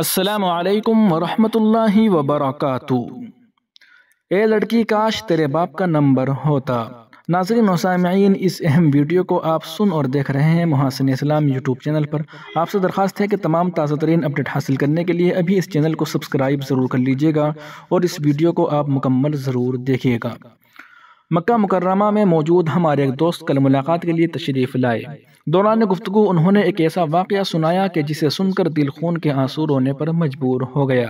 السلام علیکم ورحمۃ اللہ وبرکاتہ اے لڑکی کاش تیرے باپ کا نمبر ہوتا ناظرین و سامعین اس اہم ویڈیو کو آپ سن اور دیکھ رہے ہیں محاسن اسلام یوٹیوب چینل پر آپ سے درخواست ہے کہ تمام تازہ ترین اپڈیٹ حاصل کرنے کے لیے ابھی اس چینل کو سبسکرائب ضرور کر لیجئے گا اور اس ویڈیو کو آپ مکمل ضرور دیکھیے گا مکہ مکرمہ میں موجود ہمارے ایک دوست کل ملاقات کے لیے تشریف لائے دوران گفتگو انہوں نے ایک ایسا واقعہ سنایا کہ جسے سن کر دل خون کے آنسو رونے پر مجبور ہو گیا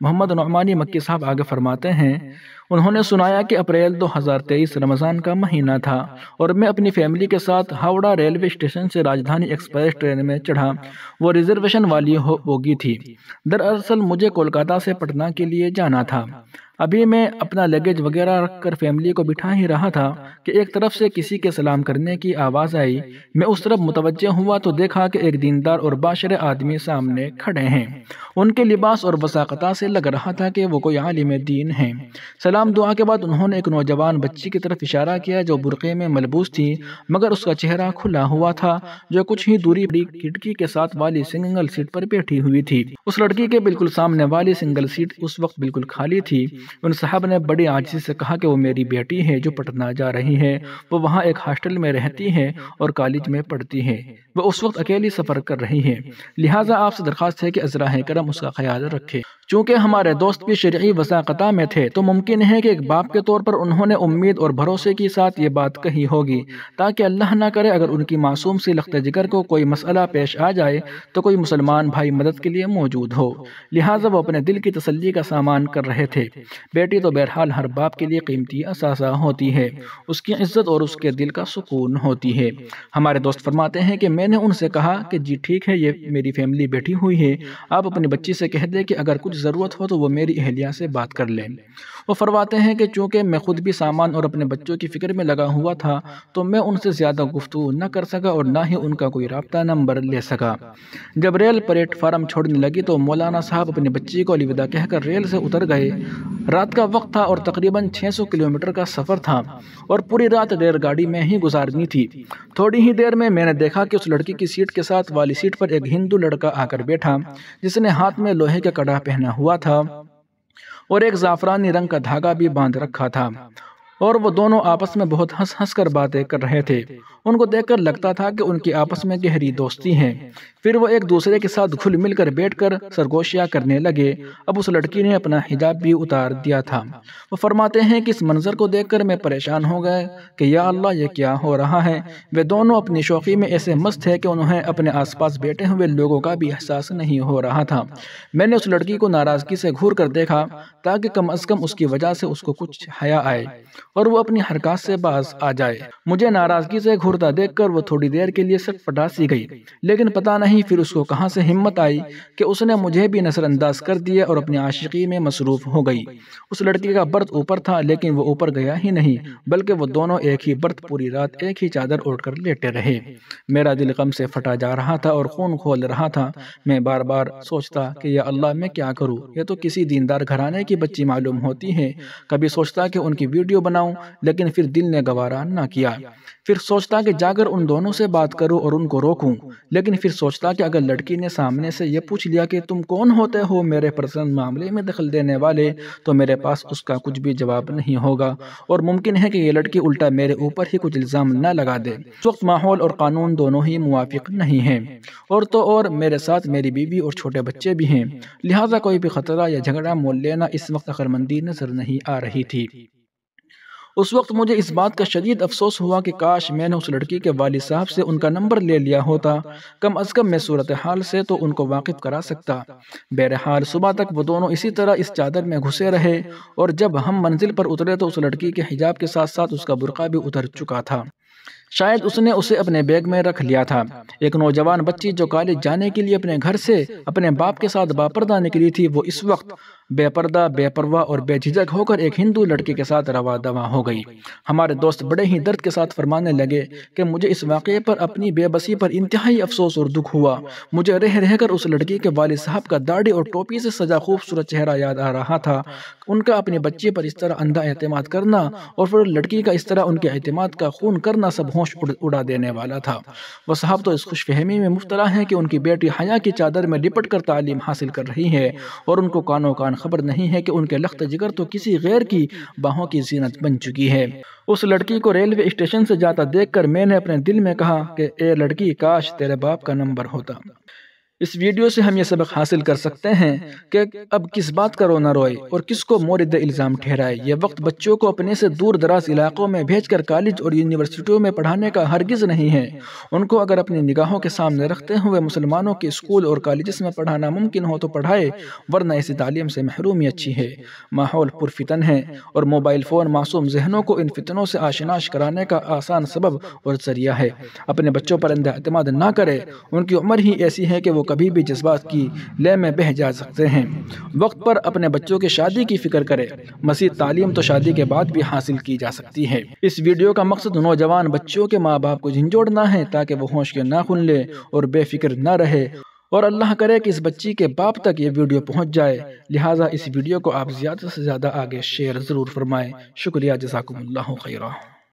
محمد نعمانی مکی صاحب آگے فرماتے ہیں انہوں نے سنایا کہ اپریل دو ہزار تیئیس رمضان کا مہینہ تھا اور میں اپنی فیملی کے ساتھ ہاوڑا ریلوے اسٹیشن سے راجدھانی ایکسپریس ٹرین میں چڑھا وہ ریزرویشن والی ہو ہوگی تھی دراصل مجھے کولکاتہ سے پٹنہ کے لیے جانا تھا ابھی میں اپنا لگیج وغیرہ رکھ کر فیملی کو بٹھا ہی رہا تھا کہ ایک طرف سے کسی کے سلام کرنے کی آواز آئی میں اس طرف متوجہ ہوا تو دیکھا کہ ایک دیندار اور باشر آدمی سامنے کھڑے ہیں ان کے لباس اور وساقتہ سے لگ رہا تھا کہ وہ کوئی عالم دین ہیں سلام دعا کے بعد انہوں نے ایک نوجوان بچی کی طرف اشارہ کیا جو برقعے میں ملبوس تھی مگر اس کا چہرہ کھلا ہوا تھا جو کچھ ہی دوری کھڑکی کے ساتھ والی سنگل سیٹ پر بیٹھی ہوئی تھی اس لڑکی کے بالکل سامنے والی سنگل سیٹ اس وقت بالکل خالی تھی ان صاحب نے بڑی آجزی سے کہا کہ وہ میری بیٹی ہیں جو پٹنہ جا رہی ہیں وہ وہاں ایک ہاسٹل میں رہتی ہیں اور کالج میں پڑھتی ہیں وہ اس وقت اکیلی سفر کر رہی ہیں لہٰذا آپ سے درخواست ہے کہ ازراہ کرم اس کا خیال رکھے چونکہ ہمارے دوست بھی شرعی وساقتہ میں تھے تو ممکن ہے کہ ایک باپ کے طور پر انہوں نے امید اور بھروسے کے ساتھ یہ بات کہی ہوگی تاکہ اللہ نہ کرے اگر ان کی معصوم سی لخت جگر کو کوئی مسئلہ پیش آ جائے تو کوئی مسلمان بھائی مدد کے لیے موجود ہو لہٰذا وہ اپنے دل کی تسلی کا سامان کر رہے تھے بیٹی تو بہرحال ہر باپ کے لیے قیمتی اثاثہ ہوتی ہے اس کی عزت اور اس کے دل کا سکون ہوتی ہے ہمارے دوست فرماتے ہیں کہ میں نے ان سے کہا کہ جی ٹھیک ہے یہ میری فیملی بیٹھی ہوئی ہے آپ اپنی بچی سے کہہ دیں کہ اگر کچھ ضرورت ہو تو وہ میری اہلیہ سے بات کر لیں وہ فرماتے ہیں کہ چونکہ میں خود بھی سامان اور اپنے بچوں کی فکر میں لگا ہوا تھا تو میں ان سے زیادہ گفتگو نہ کر سکا اور نہ ہی ان کا کوئی رابطہ نمبر لے سکا جب ریل پلیٹ فارم چھوڑنے لگی تو مولانا صاحب اپنی بچی کو الوداع کہہ کر ریل سے اتر گئے رات کا وقت تھا اور تقریباً چھ سو کلومیٹر کا سفر تھا اور پوری رات ریل گاڑی میں ہی گزارنی تھی تھوڑی ہی دیر میں میں نے دیکھا کہ اس لڑکی کی سیٹ کے ساتھ والی سیٹ پر ایک ہندو لڑکا آ کر بیٹھا جس نے ہاتھ میں لوہے کا کڑا پہنا ہوا تھا اور ایک زعفرانی رنگ کا دھاگا بھی باندھ رکھا تھا اور وہ دونوں آپس میں بہت ہنس ہنس کر باتیں کر رہے تھے ان کو دیکھ کر لگتا تھا کہ ان کی آپس میں گہری دوستی ہیں پھر وہ ایک دوسرے کے ساتھ گھل مل کر بیٹھ کر سرگوشیاں کرنے لگے اب اس لڑکی نے اپنا حجاب بھی اتار دیا تھا وہ فرماتے ہیں کہ اس منظر کو دیکھ کر میں پریشان ہو گئے کہ یا اللہ یہ کیا ہو رہا ہے وہ دونوں اپنی شوقی میں ایسے مست ہے کہ انہیں اپنے آس پاس بیٹھے ہوئے لوگوں کا بھی احساس نہیں ہو رہا تھا میں نے اس لڑکی کو ناراضگی سے گھور کر دیکھا تاکہ کم از کم اس کی وجہ سے اس کو کچھ حیا آئے اور وہ اپنی حرکات سے باز آ جائے مجھے ناراضگی سے گھرتا دیکھ کر وہ تھوڑی دیر کے لیے سٹ پٹا سی گئی لیکن پتہ نہیں پھر اس کو کہاں سے ہمت آئی کہ اس نے مجھے بھی نظر انداز کر دیا اور اپنی عاشقی میں مصروف ہو گئی اس لڑکی کا برت اوپر تھا لیکن وہ اوپر گیا ہی نہیں بلکہ وہ دونوں ایک ہی برت پوری رات ایک ہی چادر اوڑھ کر لیٹے رہے میرا دل غم سے پھٹا جا رہا تھا اور خون کھول رہا تھا میں بار بار سوچتا کہ یا اللہ میں کیا کروں یہ تو کسی دیندار گھرانے کی بچی معلوم ہوتی ہے کبھی سوچتا کہ ان کی ویڈیو بناؤں لیکن پھر دل نے گوارا نہ کیا پھر سوچتا کہ جا کر ان دونوں سے بات کروں اور ان کو روکوں لیکن پھر سوچتا کہ اگر لڑکی نے سامنے سے یہ پوچھ لیا کہ تم کون ہوتے ہو میرے معاملے میں دخل دینے والے تو میرے پاس اس کا کچھ بھی جواب نہیں ہوگا اور ممکن ہے کہ یہ لڑکی الٹا میرے اوپر ہی کچھ الزام نہ لگا دے اس وقت ماحول اور قانون دونوں ہی موافق نہیں ہیں اور تو اور میرے ساتھ میری بیوی اور چھوٹے بچے بھی ہیں لہٰذا کوئی بھی خطرہ یا جھگڑا مول لینا اس وقت اخرمندی نظر نہیں آ رہی تھی اس وقت مجھے اس بات کا شدید افسوس ہوا کہ کاش میں نے اس لڑکی کے والد صاحب سے ان کا نمبر لے لیا ہوتا کم از کم میں صورتحال سے تو ان کو واقف کرا سکتا بہرحال صبح تک وہ دونوں اسی طرح اس چادر میں گھسے رہے اور جب ہم منزل پر اترے تو اس لڑکی کے حجاب کے ساتھ ساتھ اس کا برقع بھی اتر چکا تھا شاید اس نے اسے اپنے بیگ میں رکھ لیا تھا ایک نوجوان بچی جو کالج جانے کے لیے اپنے گھر سے اپنے باپ کے ساتھ باپردہ نکلی تھی وہ اس وقت بے پردہ بے پرواہ اور بے جھجک ہو کر ایک ہندو لڑکے کے ساتھ روا دوا ہو گئی ہمارے دوست بڑے ہی درد کے ساتھ فرمانے لگے کہ مجھے اس واقعے پر اپنی بے بسی پر انتہائی افسوس اور دکھ ہوا مجھے رہ رہ کر اس لڑکی کے والد صاحب کا داڑھی اور ٹوپی سے سجا خوبصورت چہرہ یاد آ رہا تھا ان کا اپنے بچی پر اس طرح اندھا اعتماد کرنا اور پھر لڑکی کا اس طرح ان کے اعتماد کا خون کرنا سب اڑا دینے والا تھا وہ صاحب تو اس خوش فہمی میں مبتلا ہے اور ان کو کانوں کان خبر نہیں ہے کہ ان کے لخت جگر تو کسی غیر کی باہوں کی زینت بن چکی ہے اس لڑکی کو ریلوے اسٹیشن سے جاتا دیکھ کر میں نے اپنے دل میں کہا کہ اے لڑکی کاش تیرے باپ کا نمبر ہوتا اس ویڈیو سے ہم یہ سبق حاصل کر سکتے ہیں کہ اب کس بات کا رونا روئے اور کس کو مورد الزام ٹھہرائے یہ وقت بچوں کو اپنے سے دور دراز علاقوں میں بھیج کر کالج اور یونیورسٹیوں میں پڑھانے کا ہرگز نہیں ہے ان کو اگر اپنی نگاہوں کے سامنے رکھتے ہوئے مسلمانوں کے اسکول اور کالجز میں پڑھانا ممکن ہو تو پڑھائے ورنہ اسی تعلیم سے محرومی اچھی ہے ماحول پرفتن ہے اور موبائل فون معصوم ذہنوں کو ان فتنوں سے آشناش کرانے کا آسان سبب اور ذریعہ ہے اپنے بچوں پر اندہ اعتماد نہ کرے ان کی عمر ہی ایسی ہے کہ وہ کبھی بھی جذبات کی لے میں بہہ جا سکتے ہیں وقت پر اپنے بچوں کی شادی کی فکر کرے مزید تعلیم تو شادی کے بعد بھی حاصل کی جا سکتی ہے اس ویڈیو کا مقصد نوجوان بچوں کے ماں باپ کو جھنجھوڑنا ہے تاکہ وہ ہوش کے نہ کھل لے اور بے فکر نہ رہے اور اللہ کرے کہ اس بچی کے باپ تک یہ ویڈیو پہنچ جائے لہٰذا اس ویڈیو کو آپ زیادہ سے زیادہ آگے شیئر ضرور فرمائیں شکریہ جزاکم اللہ خیرہ